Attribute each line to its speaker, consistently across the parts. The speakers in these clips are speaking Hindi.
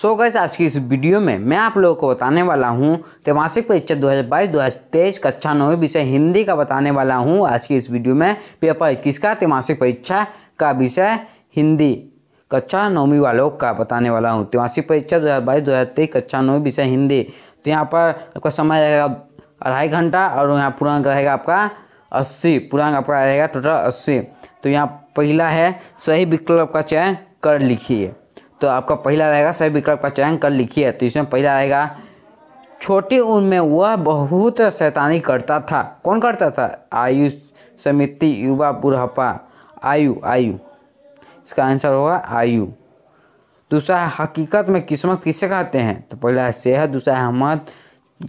Speaker 1: सो so गैस आज की इस वीडियो में मैं आप लोगों को बताने वाला हूँ त्रिमासिक परीक्षा 2022-2023 कक्षा नौवीं विषय हिंदी का बताने वाला हूँ आज की इस वीडियो में पेपर इक्कीस का त्रिमासिक परीक्षा का विषय हिंदी कक्षा नौवीं वालों का बताने वाला हूँ त्रिमासिक परीक्षा दो हज़ार कक्षा नौवीं विषय हिंदी तो यहाँ पर आपका समय रहेगा अढ़ाई घंटा और यहाँ पूर्णांक रहेगा आपका अस्सी पूर्णांक आपका रहेगा टोटल अस्सी तो यहाँ पहला है सही विकल्प का चयन कर लिखिए तो आपका पहला रहेगा सही विकल्प का चयन कर लिखिए तो इसमें पहला रहेगा छोटी उम्र में वह बहुत शैतानी करता था कौन करता था आयु समिति युवा बुढ़ापा आयु आयु इसका आंसर होगा आयु दूसरा है हकीकत में किस्मत किसे कहते हैं तो पहला है सेहत दूसरा है हमत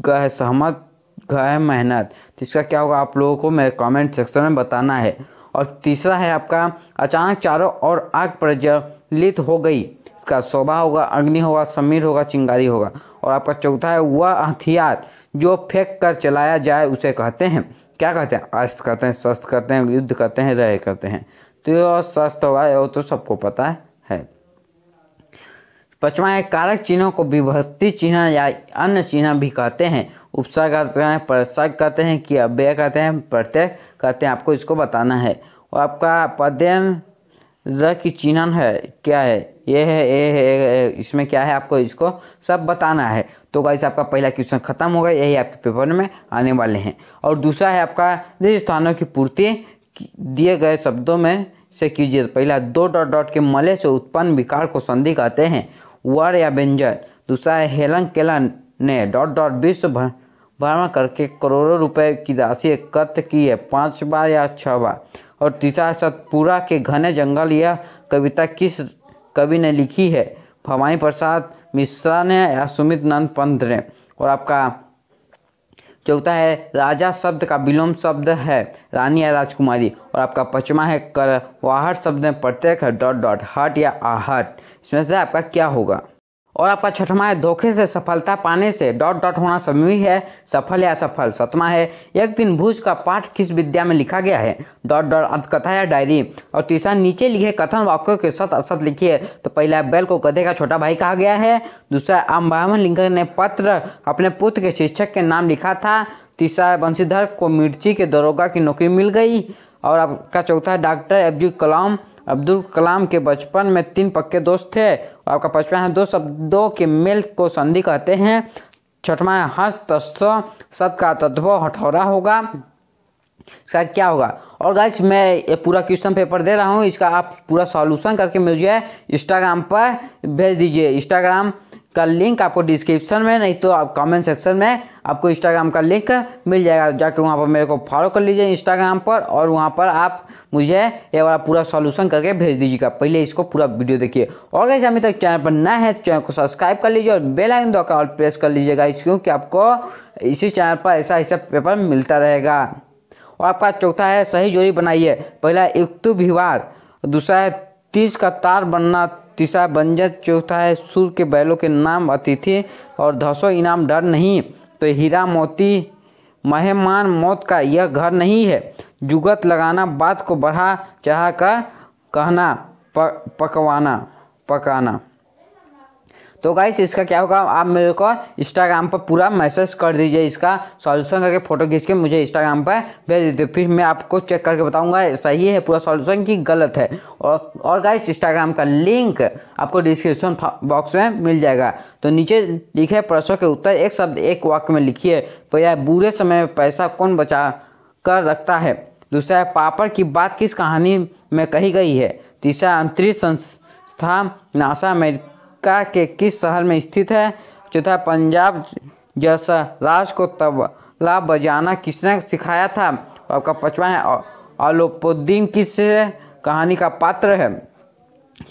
Speaker 1: गह सहमत गह मेहनत तो इसका क्या होगा आप लोगों को मेरे कमेंट सेक्शन में बताना है और तीसरा है आपका अचानक चारों और आग प्रज्वलित हो गई का शोभा होगा अग्नि होगा समीर होगा चिंगारी होगा और आपका चौथा है वह हथियार जो फेंक कर चलाया जाए उसे कहते हैं क्या कहते हैं अस्त कहते हैं शस्त्र कहते हैं युद्ध कहते हैं रह कहते हैं तो यह शस्त्र होगा वो तो सबको पता है पचवा है कारक चिन्हों को विभक्ति चिन्ह या अन्य चिन्ह भी कहते हैं उपसर्ग कहते हैं प्रसर्ग कहते हैं कि अव्यय कहते हैं प्रत्यय कहते हैं आपको इसको बताना है और आपका पद्यन र की चिन्हन है क्या है ये है ए है, है इसमें क्या है आपको इसको सब बताना है तो गाइस आपका पहला क्वेश्चन खत्म हो गया यही आपके पेपर में आने वाले हैं और दूसरा है आपका जिस स्थानों की पूर्ति दिए गए शब्दों में से कीजिए पहला दो डॉट डॉट के मले से उत्पन्न विकार को संधि कहते हैं वर या व्यंजन दूसरा है हेलन केलन ने डॉट डॉट विश्व भ्रमण करके करोड़ों रुपए की राशि एकत्र की है पाँच बार या छः बार और तीसरा सतपुरा के घने जंगल यह कविता किस कवि ने लिखी है भवानी प्रसाद मिश्रा ने या सुमित नंद पंत ने और आपका चौथा है राजा शब्द का विलोम शब्द है रानी या राजकुमारी और आपका पचमा है करवाहट शब्द में प्रत्येक है डॉट डॉट हट या आहट इसमें से आपका क्या होगा और आपका छठमा है धोखे से सफलता पाने से डॉट डॉट होना संभवी है सफल या असफल सतमा है एक दिन भूज का पाठ किस विद्या में लिखा गया है डॉट डॉट कथा या डायरी और तीसरा नीचे लिखे कथन वाक्यों के सत असत लिखिए तो पहला बैल को गधे का छोटा भाई कहा गया है दूसरा अम्बावन लिंकन ने पत्र अपने पुत्र के शिक्षक के नाम लिखा था तीसरा बंशीधर को मिर्ची के दरोगा की नौकरी मिल गई और आपका चौथा है डॉक्टर अब्दुल कलाम अब्दुल कलाम के बचपन में तीन पक्के दोस्त थे और आपका पचपन है दो शब्दों के मेल को संधि कहते हैं छठवा है हस्त सत का तत्व हठौरा होगा इसका क्या होगा और गाइज मैं ये पूरा क्वेश्चन पेपर दे रहा हूँ इसका आप पूरा सॉल्यूशन करके मुझे इंस्टाग्राम पर भेज दीजिए इंस्टाग्राम का लिंक आपको डिस्क्रिप्शन में नहीं तो आप कमेंट सेक्शन में आपको इंस्टाग्राम का लिंक मिल जाएगा जाके वहाँ पर मेरे को फॉलो कर लीजिए इंस्टाग्राम पर और वहाँ पर आप मुझे ये वाला पूरा सॉल्यूशन करके भेज दीजिएगा पहले इसको पूरा वीडियो देखिए और गाइज अभी तक चैनल पर नए है चैनल तो को सब्सक्राइब कर लीजिए और बेलाइन दो का प्रेस कर लीजिएगा इस क्योंकि आपको इसी चैनल पर ऐसा ऐसा पेपर मिलता रहेगा और आपका चौथा है सही जोड़ी बनाइए पहला युक्तु भिवार दूसरा है तीज का तार बनना तीसरा बंजर चौथा है सूर्य के बैलों के नाम अतिथि और धसो इनाम डर नहीं तो हीरा मोती मेहमान मौत का यह घर नहीं है जुगत लगाना बात को बढ़ा चढ़ा कर कहना पकवाना पकाना तो गाइस इसका क्या होगा आप मेरे को इंस्टाग्राम पर पूरा मैसेज कर दीजिए इसका सॉल्यूशन करके फ़ोटो खींच के मुझे इंस्टाग्राम पर भेज दीजिए फिर मैं आपको चेक करके बताऊँगा सही है पूरा सॉल्यूशन कि गलत है और और गाइस इंस्टाग्राम का लिंक आपको डिस्क्रिप्शन बॉक्स में मिल जाएगा तो नीचे लिखे प्रश्नों के उत्तर एक शब्द एक वाक्य में लिखिए तो यह बुरे समय में पैसा कौन बचा कर रखता है दूसरा है पापड़ की बात किस कहानी में कही गई है तीसरा अंतरिक्ष संस्था नासा में अमेरिका के किस शहर में स्थित है चौथा पंजाब जैसा राज को तबला बजाना किसने सिखाया था आपका पचवा है अलोपुद्दीन किस कहानी का पात्र है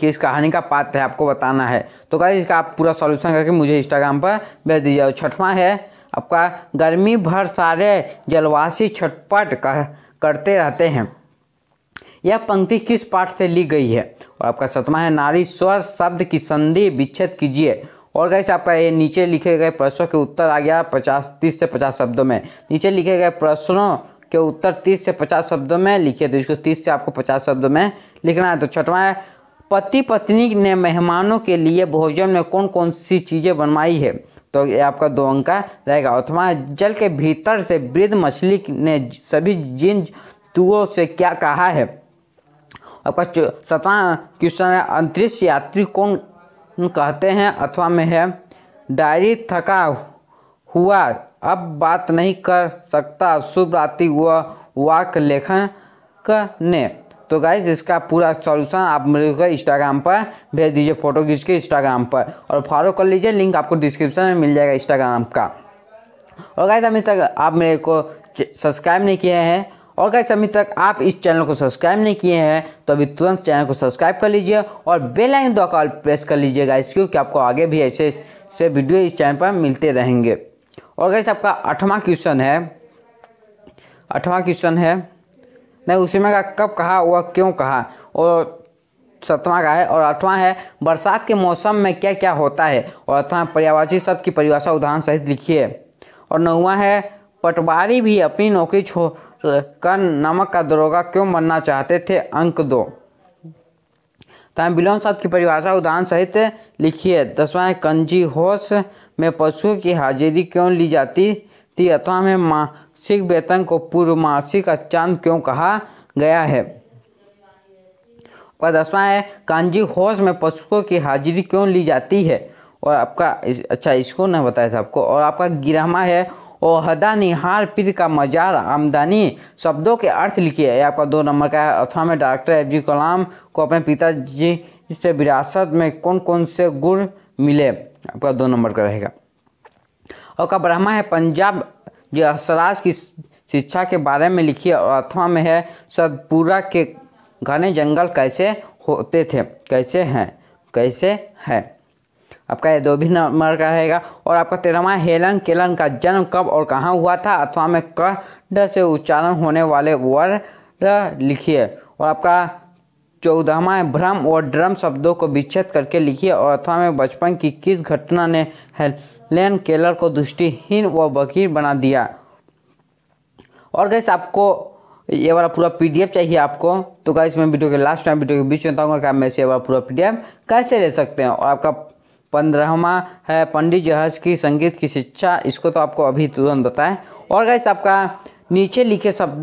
Speaker 1: किस कहानी का पात्र है आपको बताना है तो गाइस इसका आप पूरा सॉल्यूशन करके मुझे इंस्टाग्राम पर भेज दीजिए और छठवा है आपका गर्मी भर सारे जलवासी छटपट कर, करते रहते हैं यह पंक्ति किस पाठ से ली गई है और आपका सतमा है नारी स्वर शब्द की संधि विच्छेद कीजिए और गैस आपका ये नीचे लिखे गए प्रश्नों के उत्तर आ गया पचास तीस से पचास शब्दों में नीचे लिखे गए प्रश्नों के उत्तर तीस से पचास शब्दों में लिखिए तो इसको तीस से आपको पचास शब्दों में लिखना है तो छठवा है पति पत्नी ने मेहमानों के लिए भोजन में कौन कौन सी चीज़ें बनवाई है तो ये आपका दो अंक का रहेगा अथवा जल के भीतर से वृद्ध मछली ने सभी जिन तुओं से क्या कहा है आपका सतवा क्वेश्चन है अंतरिक्ष यात्री कौन कहते हैं अथवा में है डायरी थका हुआ अब बात नहीं कर सकता शुभ रात्रि हुआ वाक लेखक ने तो गाइज इसका पूरा सॉल्यूशन आप मेरे को इंस्टाग्राम पर भेज दीजिए फोटो खींच के इंस्टाग्राम पर और फॉलो कर लीजिए लिंक आपको डिस्क्रिप्शन में मिल जाएगा इंस्टाग्राम का और गाइज अभी तक आप मेरे को सब्सक्राइब नहीं किए हैं और कैसे अभी तक आप इस चैनल को सब्सक्राइब नहीं किए हैं तो अभी तुरंत चैनल को सब्सक्राइब कर लीजिए और बेल आइकन दो कॉल प्रेस कर लीजिएगा इस क्योंकि आपको आगे भी ऐसे से वीडियो इस चैनल पर मिलते रहेंगे और कैसे आपका आठवां क्वेश्चन है आठवां क्वेश्चन है नहीं उसी में का कब कहा वह क्यों कहा और सतवां का है और आठवां है बरसात के मौसम में क्या क्या होता है और अथवा पर्यावाची शब्द की परिभाषा उदाहरण सहित लिखिए और नौवां है पटवारी भी अपनी नौकरी छोड़ कर नमक का दरोगा क्यों बनना चाहते थे अंक दो तैम्बिलोन शब्द की परिभाषा उदाहरण सहित लिखिए दसवां कंजी होश में पशुओं की हाजिरी क्यों ली जाती थी अथवा में मासिक वेतन को पूर्व मासिक चांद क्यों कहा गया है आपका दसवां है कांजी होश में पशुओं की हाजिरी क्यों ली जाती है और आपका इस, अच्छा इसको नहीं बताया था आपको और आपका गिरहमा है ओहदा निहार पीर का मजार आमदनी शब्दों के अर्थ लिखिए यह आपका दो नंबर का है अथवा में डॉक्टर एफ जी कलाम को अपने पिताजी से विरासत में कौन कौन से गुण मिले आपका दो नंबर का रहेगा और का ब्रह्मा है पंजाब जो असराज की शिक्षा के बारे में लिखिए और अथवा में है सतपुरा के घने जंगल कैसे होते थे कैसे हैं कैसे हैं आपका ये दो भी नंबर का रहेगा और आपका तेरहवा हेलन केलन का जन्म कब और कहाँ हुआ था अथवा में क से उच्चारण होने वाले वर्ड लिखिए और आपका चौदहवा भ्रम और ड्रम शब्दों को विच्छेद करके लिखिए और अथवा में बचपन की किस घटना ने हेलन केलर को दृष्टिहीन व बकीर बना दिया और कैसे आपको ये वाला पूरा पीडीएफ चाहिए आपको तो गैस मैं वीडियो के लास्ट टाइम वीडियो के बीच में बताऊँगा कि आप मैं से ये वाला पूरा पीडीएफ कैसे ले सकते हैं और आपका पंद्रहवा है पंडित जहाज की संगीत की शिक्षा इसको तो आपको अभी तुरंत बताएं और गैस आपका नीचे लिखे सब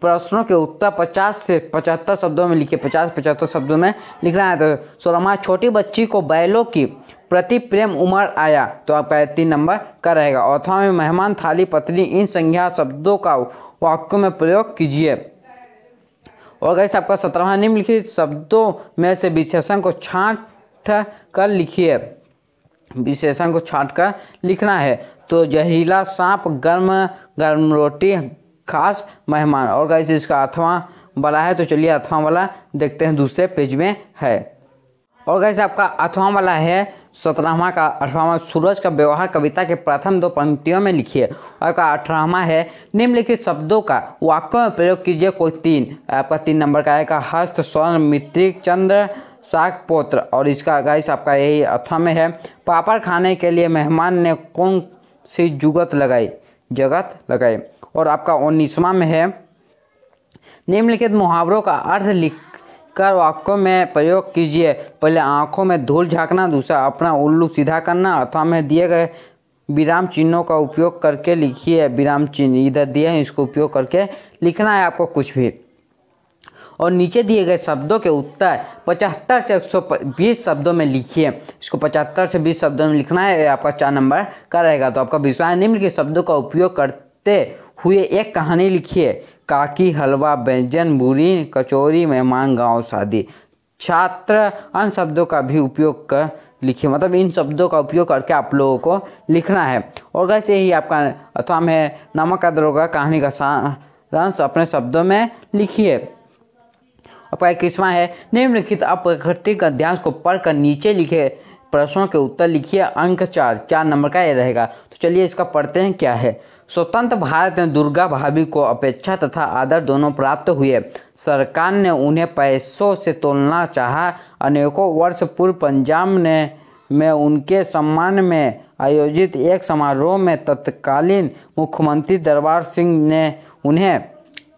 Speaker 1: प्रश्नों के उत्तर 50 से 75 शब्दों में लिखे 50 पचहत्तर शब्दों में लिखना है तो सोलहवा छोटी बच्ची को बैलों की प्रति प्रेम उम्र आया तो आपका तीन नंबर का रहेगा अथवा में मेहमान थाली पत्नी इन संज्ञा शब्दों का वाक्यों में प्रयोग कीजिए और गैस आपका सत्रहवा निम्नलिखित शब्दों में से विशेषण को छाट कर लिखिए विशेषण को छाट कर लिखना है तो जहरीला सांप गर्म गर्म रोटी खास मेहमान और गाइस इसका अथवा वाला है तो चलिए अथवा वाला देखते हैं दूसरे पेज में है और गाइस आपका अथवा वाला है सत्रहवा का अठारहवा सूरज का व्यवहार कविता के प्रथम दो पंक्तियों में लिखिए और का अठारहवा है निम्नलिखित शब्दों का वाक्यों में प्रयोग कीजिए कोई तीन आपका तीन नंबर का आएगा हस्त स्वर्ण मित्रिक चंद्र साग पोत्र और इसका गाइस आपका यही अथम है पापड़ खाने के लिए मेहमान ने कौन सी जुगत लगाई जगत लगाई और आपका उन्नीसवा में है निम्नलिखित मुहावरों का अर्थ लिख कर वाक्यों में प्रयोग कीजिए पहले आँखों में धूल झाँकना दूसरा अपना उल्लू सीधा करना अथवा में दिए गए विराम चिन्हों का उपयोग करके लिखिए विराम चिन्ह इधर दिए हैं इसको उपयोग करके लिखना है आपको कुछ भी और नीचे दिए गए शब्दों के उत्तर पचहत्तर से एक सौ बीस शब्दों में लिखिए इसको पचहत्तर से बीस शब्दों में लिखना है आपका चार नंबर का रहेगा तो आपका विश्वास निम्न के शब्दों का उपयोग कर करते हुए एक कहानी लिखी है काकी हलवा व्यंजन बूरी कचौरी मेहमान गांव शादी छात्र अन्य शब्दों का भी उपयोग कर लिखिए मतलब इन शब्दों का उपयोग करके आप लोगों को लिखना है और वैसे ही आपका अथवा में नमक का दरोगा कहानी का सारांश अपने शब्दों में लिखिए आपका किस्मा है निम्नलिखित अपकृतिक अध्यांश को पढ़कर नीचे लिखे प्रश्नों के उत्तर लिखिए अंक चार चार नंबर का यह रहेगा तो चलिए इसका पढ़ते हैं क्या है स्वतंत्र भारत में दुर्गा भाभी को अपेक्षा तथा आदर दोनों प्राप्त हुए सरकार ने उन्हें पैसों से तोलना चाहा अनेकों वर्ष पूर्व पंजाब ने में उनके सम्मान में आयोजित एक समारोह में तत्कालीन मुख्यमंत्री दरबार सिंह ने उन्हें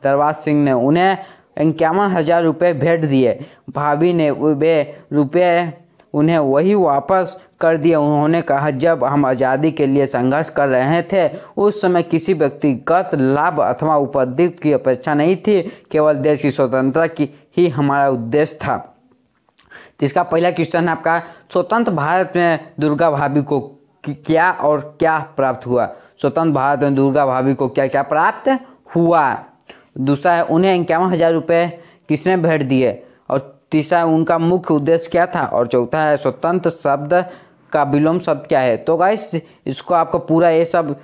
Speaker 1: दरबार सिंह ने उन्हें इक्यावन हज़ार रुपये भेंट दिए भाभी ने वे रुपये उन्हें वही वापस कर दिया उन्होंने कहा जब हम आज़ादी के लिए संघर्ष कर रहे थे उस समय किसी व्यक्तिगत लाभ अथवा उपदिक की अपेक्षा नहीं थी केवल देश की स्वतंत्रता की ही हमारा उद्देश्य था इसका पहला क्वेश्चन है आपका स्वतंत्र भारत में दुर्गा भाभी को क्या और क्या प्राप्त हुआ स्वतंत्र भारत में दुर्गा भाभी को क्या क्या प्राप्त हुआ दूसरा है उन्हें इक्यावन हज़ार रुपये किसने भेंट दिए और तीसरा उनका मुख्य उद्देश्य क्या था और चौथा है स्वतंत्र शब्द का विलोम शब्द क्या है तो गाइस इसको आपको पूरा ये सब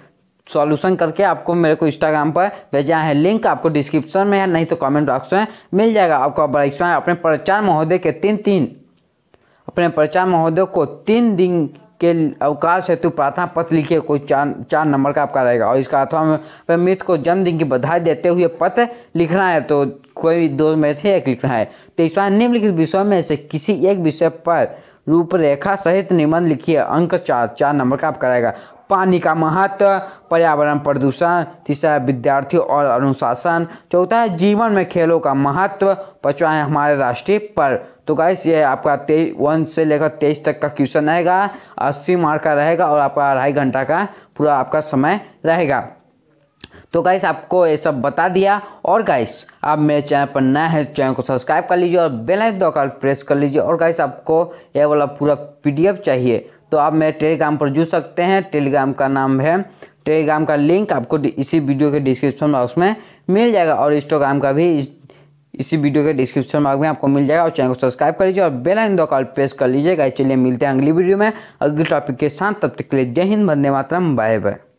Speaker 1: सॉल्यूशन करके आपको मेरे को इंस्टाग्राम पर भेजा है लिंक आपको डिस्क्रिप्शन में है नहीं तो कमेंट बॉक्स में मिल जाएगा आपको परीक्षा अपने प्रचार महोदय के तीन तीन अपने प्रचार महोदय को तीन दिन के अवकाश हेतु प्रार्थना पत्र लिखिए कोई चार चार नंबर का आपका रहेगा और इसका अथवा मित्र को जन्मदिन की बधाई देते हुए पत्र लिखना है तो कोई भी दो में से एक लिखना है तेईसवा तो निम्नलिखित विषयों में से किसी एक विषय पर रूपरेखा सहित निबंध लिखिए अंक चार चार नंबर का आपका रहेगा पानी का महत्व पर्यावरण प्रदूषण तीसरा है विद्यार्थियों और अनुशासन चौथा है जीवन में खेलों का महत्व पाँचवा है हमारे राष्ट्रीय पर तो गाइस ये आपका तेईस वन से लेकर तेईस तक का क्वेश्चन रहेगा अस्सी मार्क का रहेगा और आपका अढ़ाई घंटा का पूरा आपका समय रहेगा तो गाइस आपको ये सब बता दिया और गाइस आप मेरे चैनल पर नए हैं चैनल तो को सब्सक्राइब कर लीजिए और बेल आइकन दौकार प्रेस कर लीजिए और गाइस आपको ये वाला पूरा पीडीएफ चाहिए तो आप मेरे टेलीग्राम पर जुड़ सकते हैं टेलीग्राम का नाम है टेलीग्राम का लिंक आपको इसी वीडियो के डिस्क्रिप्शन बॉक्स में मिल जाएगा और इंस्टाग्राम का भी इस, इसी वीडियो के डिस्क्रिप्शन बॉक्स में आपको मिल जाएगा और चैनल को सब्सक्राइब कर लीजिए और बेल आइकन दो प्रेस कर लीजिए गाइस चलिए मिलते हैं अगली वीडियो में अगले टॉपिक के साथ तब तक के लिए जय हिंद वंदे मातरम बाय बाय